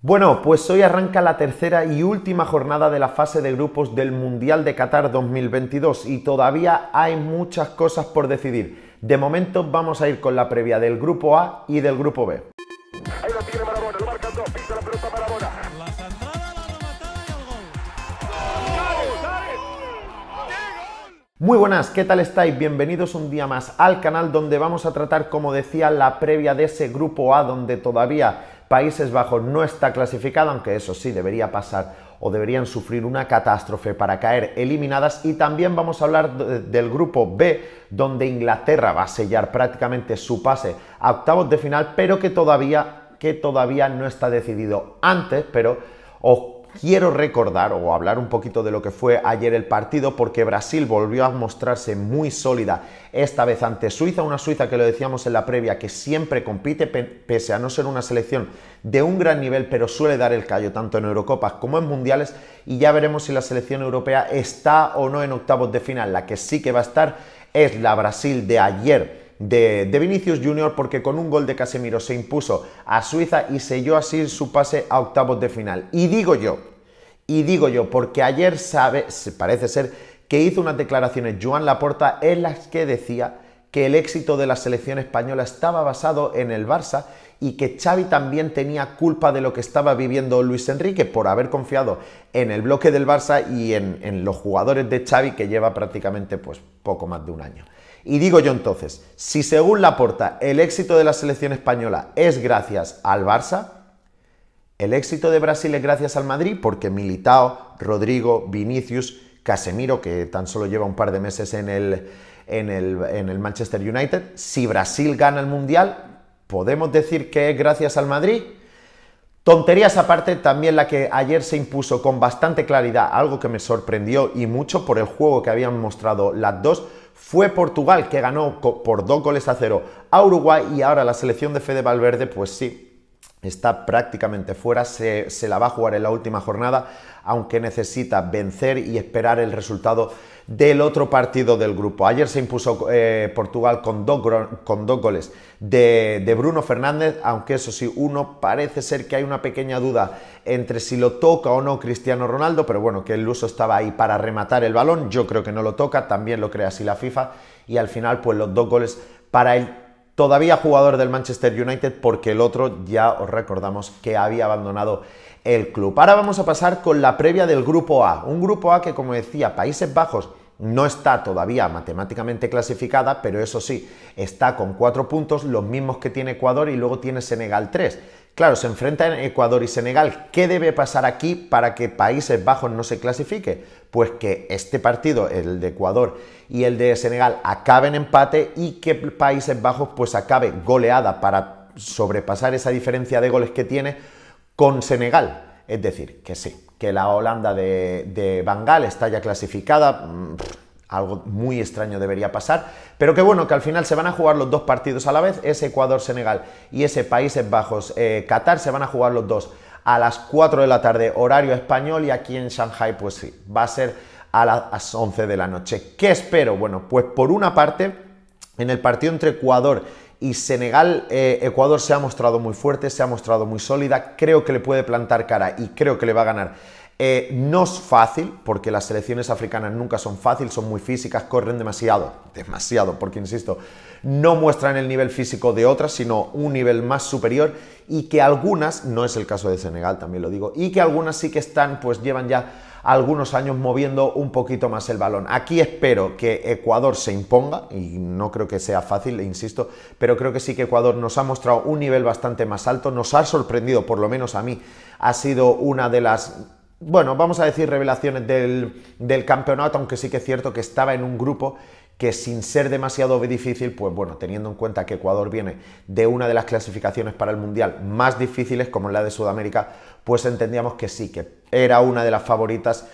Bueno, pues hoy arranca la tercera y última jornada de la fase de grupos del Mundial de Qatar 2022 y todavía hay muchas cosas por decidir. De momento vamos a ir con la previa del grupo A y del grupo B. Muy buenas, ¿qué tal estáis? Bienvenidos un día más al canal donde vamos a tratar, como decía, la previa de ese grupo A donde todavía Países Bajos no está clasificado, aunque eso sí debería pasar o deberían sufrir una catástrofe para caer eliminadas. Y también vamos a hablar del grupo B, donde Inglaterra va a sellar prácticamente su pase a octavos de final, pero que todavía, que todavía no está decidido antes, pero os Quiero recordar o hablar un poquito de lo que fue ayer el partido porque Brasil volvió a mostrarse muy sólida, esta vez ante Suiza, una Suiza que lo decíamos en la previa, que siempre compite pese a no ser una selección de un gran nivel, pero suele dar el callo tanto en Eurocopas como en Mundiales y ya veremos si la selección europea está o no en octavos de final. La que sí que va a estar es la Brasil de ayer de, Vinicius Junior porque con un gol de Casemiro se impuso a Suiza y selló así su pase a octavos de final. Y digo yo, y digo yo, porque ayer sabe, parece ser que hizo unas declaraciones Joan Laporta en las que decía que el éxito de la selección española estaba basado en el Barça y que Xavi también tenía culpa de lo que estaba viviendo Luis Enrique por haber confiado en el bloque del Barça y en, en los jugadores de Xavi que lleva prácticamente pues, poco más de un año. Y digo yo entonces, si según la porta el éxito de la selección española es gracias al Barça, el éxito de Brasil es gracias al Madrid porque Militao, Rodrigo, Vinicius, Casemiro, que tan solo lleva un par de meses en el, en el, en el Manchester United, si Brasil gana el Mundial, ¿podemos decir que es gracias al Madrid? Tonterías aparte, también la que ayer se impuso con bastante claridad, algo que me sorprendió y mucho por el juego que habían mostrado las dos, fue Portugal que ganó por dos goles a cero a Uruguay y ahora la selección de Fede Valverde, pues sí, está prácticamente fuera, se, la va a jugar en la última jornada, aunque necesita vencer y esperar el resultado del otro partido del grupo. Ayer se impuso eh, Portugal con dos, con dos goles de, Bruno Fernández, aunque eso sí, uno parece ser que hay una pequeña duda entre si lo toca o no Cristiano Ronaldo, pero bueno, que el uso estaba ahí para rematar el balón, yo creo que no lo toca, también lo crea así la FIFA, y al final pues los dos goles para el todavía jugador del Manchester United porque el otro ya os recordamos que había abandonado el club. Ahora vamos a pasar con la previa del grupo A, un grupo A que como decía Países Bajos no está todavía matemáticamente clasificada, pero eso sí, está con cuatro puntos, los mismos que tiene Ecuador y luego tiene Senegal 3. Claro, se enfrentan Ecuador y Senegal. ¿Qué debe pasar aquí para que Países Bajos no se clasifique? Pues que este partido, el de Ecuador y el de Senegal, acaben empate y que Países Bajos pues acabe goleada para sobrepasar esa diferencia de goles que tiene con Senegal. Es decir, que sí, que la Holanda de, Bangal está ya clasificada. Mm, algo muy extraño debería pasar, pero que bueno, que al final se van a jugar los dos partidos a la vez, ese Ecuador-Senegal y ese Países Bajos-Qatar, se van a jugar los dos a las 4 de la tarde, horario español, y aquí en Shanghai pues sí, va a ser a las 11 de la noche. ¿Qué espero? Bueno, pues por una parte, en el partido entre Ecuador y Senegal, eh, Ecuador se ha mostrado muy fuerte, se ha mostrado muy sólida, creo que le puede plantar cara y creo que le va a ganar eh, no es fácil, porque las selecciones africanas nunca son fáciles, son muy físicas, corren demasiado, demasiado, porque insisto, no muestran el nivel físico de otras, sino un nivel más superior y que algunas, no es el caso de Senegal, también lo digo, y que algunas sí que están, pues llevan ya algunos años moviendo un poquito más el balón. Aquí espero que Ecuador se imponga, y no creo que sea fácil, e insisto, pero creo que sí que Ecuador nos ha mostrado un nivel bastante más alto, nos ha sorprendido, por lo menos a mí, ha sido una de las bueno, vamos a decir revelaciones del, campeonato, aunque sí que es cierto que estaba en un grupo que sin ser demasiado difícil, pues bueno, teniendo en cuenta que Ecuador viene de una de las clasificaciones para el Mundial más difíciles, como la de Sudamérica, pues entendíamos que sí, que era una de las favoritas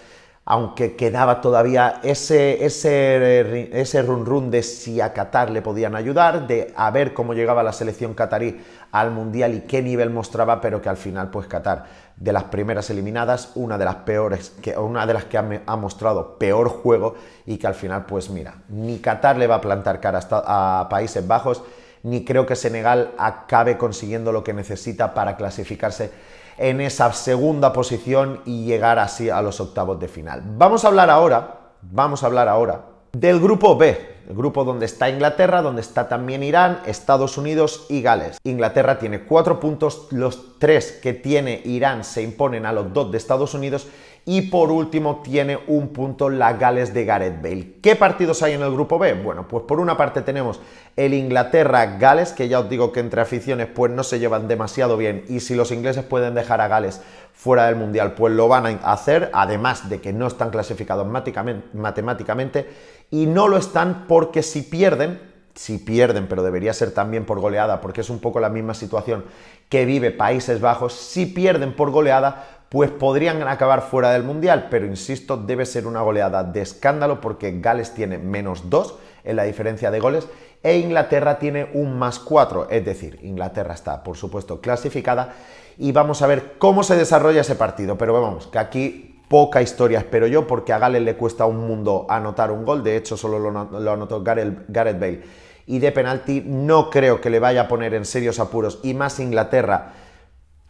aunque quedaba todavía ese, eh, ese, run run de si a Qatar le podían ayudar, de a ver cómo llegaba la selección qatarí al Mundial y qué nivel mostraba, pero que al final pues Qatar, de las primeras eliminadas, una de las peores, que, una de las que ha, ha mostrado peor juego y que al final pues mira, ni Qatar le va a plantar cara a Países Bajos, ni creo que Senegal acabe consiguiendo lo que necesita para clasificarse en esa segunda posición y llegar así a los octavos de final. Vamos a hablar ahora, vamos a hablar ahora del grupo B, grupo donde está Inglaterra, donde está también Irán, Estados Unidos y Gales. Inglaterra tiene cuatro puntos, los tres que tiene Irán se imponen a los dos de Estados Unidos y por último tiene un punto la Gales de Gareth Bale. ¿Qué partidos hay en el grupo B? Bueno, pues por una parte tenemos el Inglaterra-Gales, que ya os digo que entre aficiones pues no se llevan demasiado bien y si los ingleses pueden dejar a Gales fuera del Mundial pues lo van a hacer, además de que no están clasificados matemáticamente y no lo están porque si pierden, si pierden, pero debería ser también por goleada, porque es un poco la misma situación que vive Países Bajos, si pierden por goleada, pues podrían acabar fuera del Mundial, pero insisto, debe ser una goleada de escándalo porque Gales tiene menos 2 en la diferencia de goles e Inglaterra tiene un más 4, es decir, Inglaterra está por supuesto clasificada y vamos a ver cómo se desarrolla ese partido, pero vamos, que aquí poca historia espero yo, porque a Gales le cuesta un mundo anotar un gol, de hecho solo lo, anotó Gareth, Bale. Y de penalti no creo que le vaya a poner en serios apuros, y más Inglaterra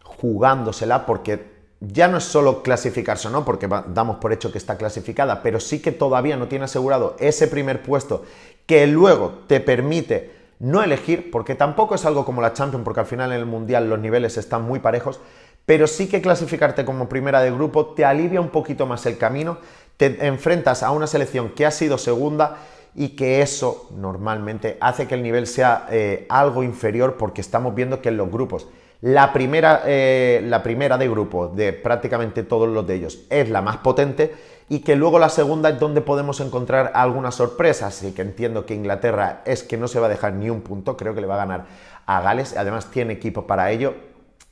jugándosela, porque ya no es solo clasificarse, ¿no? Porque damos por hecho que está clasificada, pero sí que todavía no tiene asegurado ese primer puesto que luego te permite no elegir, porque tampoco es algo como la Champions, porque al final en el Mundial los niveles están muy parejos, pero sí que clasificarte como primera de grupo te alivia un poquito más el camino, te enfrentas a una selección que ha sido segunda y que eso normalmente hace que el nivel sea eh, algo inferior porque estamos viendo que en los grupos, la primera, eh, la primera de grupo de prácticamente todos los de ellos es la más potente y que luego la segunda es donde podemos encontrar algunas sorpresas. Así que entiendo que Inglaterra es que no se va a dejar ni un punto, creo que le va a ganar a Gales, además tiene equipo para ello,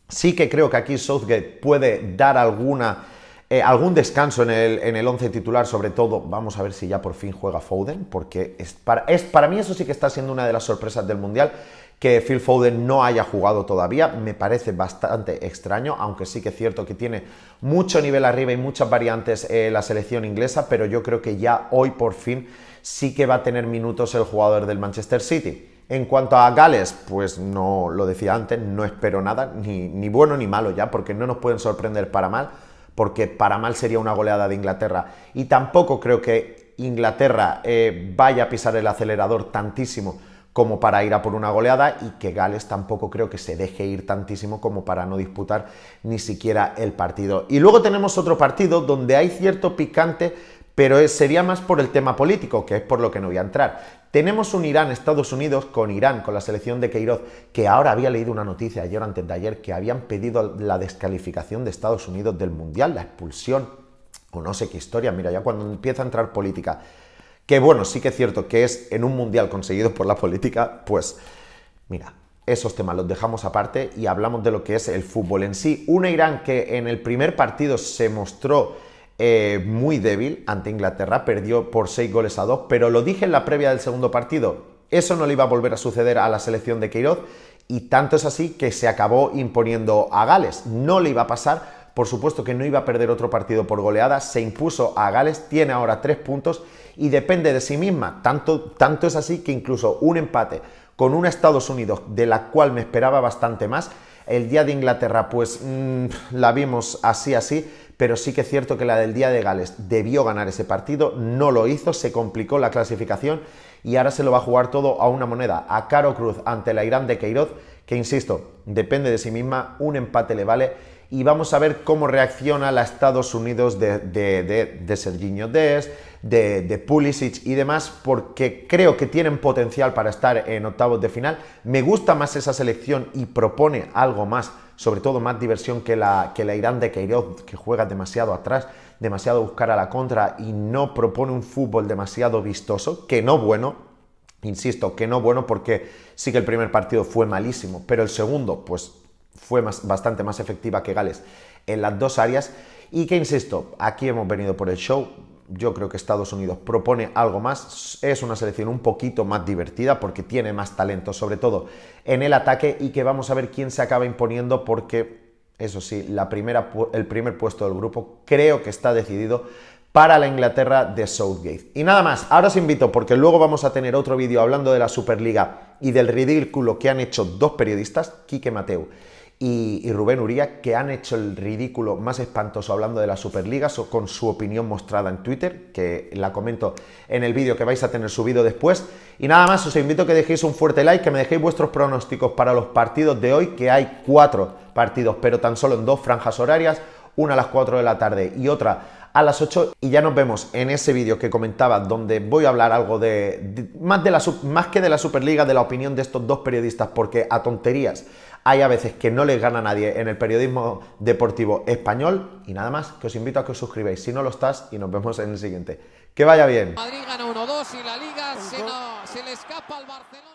Sí que creo que aquí Southgate puede dar alguna, eh, algún descanso en el, en once titular, sobre todo, vamos a ver si ya por fin juega Foden, porque es para, mí eso sí que está siendo una de las sorpresas del Mundial, que Phil Foden no haya jugado todavía, me parece bastante extraño, aunque sí que es cierto que tiene mucho nivel arriba y muchas variantes eh, la selección inglesa, pero yo creo que ya hoy por fin sí que va a tener minutos el jugador del Manchester City. En cuanto a Gales, pues no lo decía antes, no espero nada, ni, ni bueno ni malo ya, porque no nos pueden sorprender para mal, porque para mal sería una goleada de Inglaterra. Y tampoco creo que Inglaterra eh, vaya a pisar el acelerador tantísimo como para ir a por una goleada y que Gales tampoco creo que se deje ir tantísimo como para no disputar ni siquiera el partido. Y luego tenemos otro partido donde hay cierto picante, pero sería más por el tema político, que es por lo que no voy a entrar. Tenemos un Irán, Estados Unidos, con Irán, con la selección de Queiroz, que ahora había leído una noticia ayer antes de ayer que habían pedido la descalificación de Estados Unidos del Mundial, la expulsión, o no sé qué historia. Mira, ya cuando empieza a entrar política, que bueno, sí que es cierto que es en un Mundial conseguido por la política, pues mira, esos temas los dejamos aparte y hablamos de lo que es el fútbol en sí. Un Irán que en el primer partido se mostró eh, muy débil ante Inglaterra, perdió por 6 goles a 2, pero lo dije en la previa del segundo partido, eso no le iba a volver a suceder a la selección de Queiroz y tanto es así que se acabó imponiendo a Gales, no le iba a pasar, por supuesto que no iba a perder otro partido por goleada, se impuso a Gales, tiene ahora 3 puntos y depende de sí misma, tanto, tanto es así que incluso un empate con un Estados Unidos de la cual me esperaba bastante más, el día de Inglaterra, pues mm, la vimos así, así, pero sí que es cierto que la del día de Gales debió ganar ese partido, no lo hizo, se complicó la clasificación y ahora se lo va a jugar todo a una moneda, a Caro Cruz ante la Irán de Queiroz, que insisto, depende de sí misma, un empate le vale y vamos a ver cómo reacciona la Estados Unidos de, de, de, de, Pulisic y demás, porque creo que tienen potencial para estar en octavos de final. Me gusta más esa selección y propone algo más, sobre todo más diversión que la, que la Irán de Queiroz, que juega demasiado atrás, demasiado buscar a la contra y no propone un fútbol demasiado vistoso, que no bueno, Insisto, que no bueno porque sí que el primer partido fue malísimo, pero el segundo pues fue más, bastante más efectiva que Gales en las dos áreas y que, insisto, aquí hemos venido por el show, yo creo que Estados Unidos propone algo más. Es una selección un poquito más divertida porque tiene más talento, sobre todo en el ataque, y que vamos a ver quién se acaba imponiendo porque, eso sí, la primera, el primer puesto del grupo creo que está decidido para la Inglaterra de Southgate. Y nada más, ahora os invito porque luego vamos a tener otro vídeo hablando de la Superliga y del ridículo que han hecho dos periodistas, Quique Mateu y, Rubén Uría, que han hecho el ridículo más espantoso hablando de la Superliga, con su opinión mostrada en Twitter, que la comento en el vídeo que vais a tener subido después. Y nada más, os invito a que dejéis un fuerte like, que me dejéis vuestros pronósticos para los partidos de hoy, que hay cuatro partidos, pero tan solo en dos franjas horarias, una a las 4 de la tarde y otra a las 8 y ya nos vemos en ese vídeo que comentaba donde voy a hablar algo más, de la, más que de la Superliga, de la opinión de estos dos periodistas, porque a tonterías hay a veces que no les gana nadie en el periodismo deportivo español y nada más que os invito a que os suscribáis si no lo estás y nos vemos en el siguiente. Que vaya bien. Madrid gana 1-2 y la liga se, le escapa al Barcelona.